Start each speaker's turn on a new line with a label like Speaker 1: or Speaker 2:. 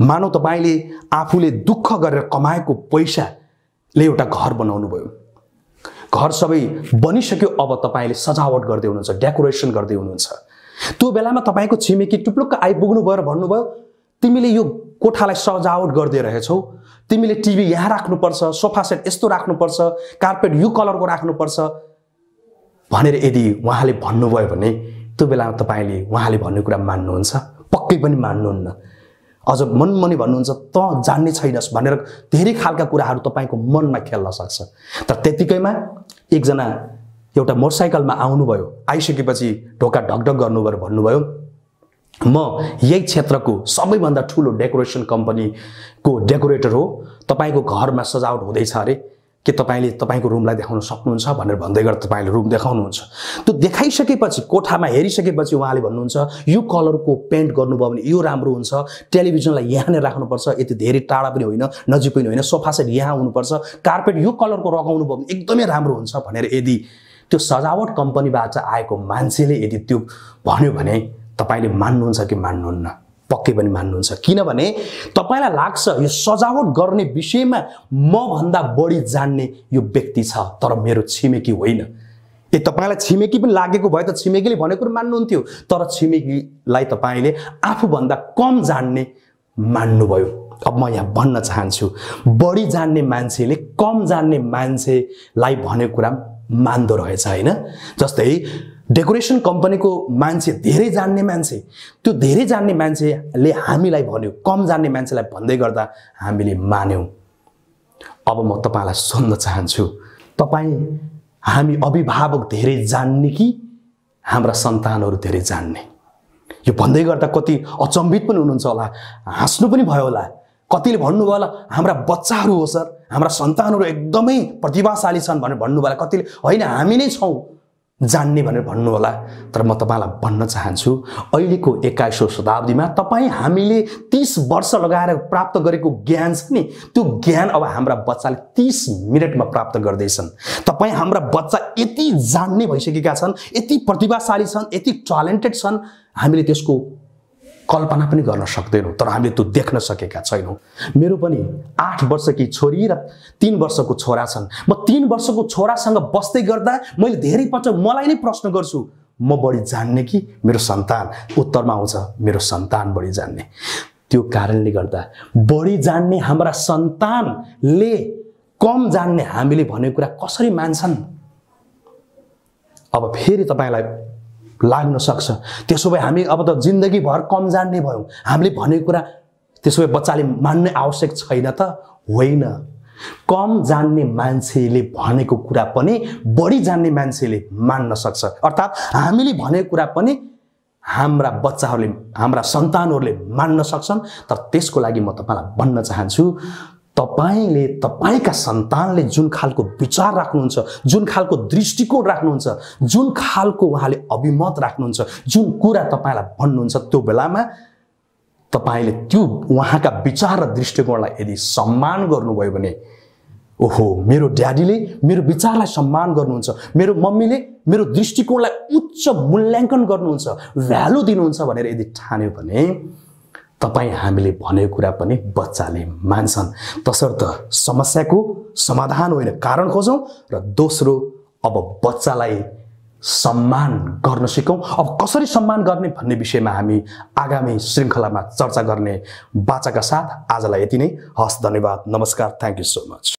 Speaker 1: मानौ तपाईँले आफूले दुःख गरेर कमाएको पैसाले एउटा घर बनाउनु भयो घर सबै बनिसक्यो अब तपाईँले सजावट गर्दै हुनुहुन्छ डेकोरेसन गर्दै हुनुहुन्छ त्यो बेलामा तपाईँको छिमेकी टुप्लुक्क आइपुग्नु भयो र भन्नुभयो तिमीले यो कोठालाई सजावट गर्दै रहेछौ तिमीले टिभी यहाँ राख्नुपर्छ सोफा सेट यस्तो राख्नुपर्छ कार्पेट यो कलरको राख्नुपर्छ भनेर यदि उहाँले भन्नुभयो भने त्यो बेलामा तपाईँले उहाँले भन्ने कुरा मान्नुहुन्छ पक्कै पनि मान्नुहुन्न अझ मनमनी भन्नुहुन्छ त जान्ने छैनस् भनेर धेरै खालका कुराहरू तपाईँको मनमा खेल्न सक्छ तर त्यतिकैमा एकजना एउटा मोटरसाइकलमा आउनुभयो आइसकेपछि ढोका ढकढक गर्नुभयो भन्नुभयो म यही क्षेत्रको सबैभन्दा ठुलो डेकोरेसन कम्पनीको डेकोरेटर हो तपाईँको घरमा सजावट हुँदैछ अरे के तपाईँले तपाईँको रुमलाई देखाउन सक्नुहुन्छ भनेर भन्दै गर्दा तपाईँले रुम देखाउनुहुन्छ त्यो देखाइसकेपछि कोठामा हेरिसकेपछि उहाँले भन्नुहुन्छ यो कलरको पेन्ट गर्नुभयो भने यो राम्रो हुन्छ टेलिभिजनलाई यहाँ नै राख्नुपर्छ यति धेरै टाढा पनि होइन नजिक पनि होइन सोफा सेट यहाँ हुनुपर्छ कार्पेट यो कलरको रगाउनु भयो भने एकदमै राम्रो हुन्छ भनेर यदि त्यो सजावट कम्पनीबाट आएको मान्छेले यदि त्यो भन्यो भने तपाईँले मान्नुहुन्छ कि मान्नुहुन्न पक्कै पनि मान्नुहुन्छ किनभने तपाईँलाई लाग्छ यो सजावट गर्ने विषयमा मभन्दा बढी जान्ने यो व्यक्ति छ तर मेरो छिमेकी होइन ए तपाईँलाई छिमेकी पनि लागेको भए त छिमेकीले भनेको कुरो मान्नुहुन्थ्यो तर छिमेकीलाई तपाईँले आफूभन्दा कम जान्ने मान्नुभयो अब म यहाँ भन्न चाहन्छु बढी जान्ने मान्छेले कम जान्ने मान्छेलाई भनेको कुरा मान्दो रहेछ होइन जस्तै डेकोरेसन कम्पनीको मान्छे धेरै जान्ने मान्छे त्यो धेरै जान्ने मान्छेले हामीलाई भन्यो कम जान्ने मान्छेलाई भन्दै गर्दा हामीले मान्यौँ अब म तपाईँलाई सोध्न चाहन्छु तपाईँ हामी अभिभावक धेरै जान्ने कि हाम्रा सन्तानहरू धेरै जान्ने यो भन्दै गर्दा कति अचम्बित पनि हुनुहुन्छ होला हाँस्नु पनि भयो होला कतिले भन्नुभयो होला हाम्रा बच्चाहरू हो सर हाम्रा सन्तानहरू एकदमै प्रतिभाशाली छन् भनेर भन्नुभयो होला कतिले होइन हामी नै छौँ जान्ने भनेर भन्नुहोला तर म तपाईँलाई भन्न चाहन्छु अहिलेको एक्काइसौँ शताब्दीमा तपाईँ हामीले तिस वर्ष लगाएर प्राप्त गरेको ज्ञान छ नि त्यो ज्ञान अब हाम्रा बच्चाले तिस मिनटमा प्राप्त गर्दैछन् तपाईँ हाम्रा बच्चा यति जान्ने भइसकेका छन् यति प्रतिभाशाली छन् यति ट्यालेन्टेड छन् हामीले त्यसको कल्पना पनि गर्न सक्दैनौँ तर हामीले त्यो देख्न सकेका छैनौँ मेरो पनि आठ वर्षकी छोरी र तिन वर्षको छोरा छन् म तिन वर्षको छोरासँग बस्दै गर्दा मैले धेरै पटक मलाई नै प्रश्न गर्छु म बढी जान्ने कि मेरो सन्तान उत्तरमा आउँछ मेरो सन्तान बढी जान्ने त्यो कारणले गर्दा बढी जान्ने हाम्रा सन्तानले कम जान्ने हामीले भनेको कुरा कसरी मान्छन् अब फेरि तपाईँलाई लाग्न सक्छ त्यसो भए हामी अब त जिन्दगीभर कम जान्ने भयौँ हामीले भनेको कुरा त्यसो भए बच्चाले मान्ने आवश्यक छैन त होइन कम जान्ने मान्छेले भनेको कुरा पनि बढी जान्ने मान्छेले मान्न सक्छ अर्थात् हामीले भनेको कुरा पनि हाम्रा बच्चाहरूले हाम्रा सन्तानहरूले मान्न सक्छन् तर त्यसको लागि म तपाईँलाई भन्न चाहन्छु तपाईँले तपाईँका सन्तानले जुन खालको विचार राख्नुहुन्छ जुन खालको दृष्टिकोण राख्नुहुन्छ जुन खालको उहाँले अभिमत राख्नुहुन्छ जुन कुरा तपाईँलाई भन्नुहुन्छ त्यो बेलामा तपाईँले त्यो उहाँका विचार र दृष्टिकोणलाई यदि सम्मान गर्नुभयो भने ओहो मेरो ड्याडीले मेरो विचारलाई सम्मान गर्नुहुन्छ मेरो मम्मीले मेरो दृष्टिकोणलाई उच्च मूल्याङ्कन गर्नुहुन्छ भ्यालु दिनुहुन्छ भनेर यदि ठान्यो भने तपाईँ हामीले भनेको कुरा पनि बच्चाले मान्छन् तसर्थ समस्याको समाधान होइन कारण खोजौँ र दोस्रो अब बच्चालाई सम्मान गर्न सिकौँ अब कसरी सम्मान गर्ने भन्ने विषयमा हामी आगामी श्रृङ्खलामा चर्चा गर्ने बाचाका साथ आजलाई यति नै हस् धन्यवाद नमस्कार थ्याङ्क यू सो मच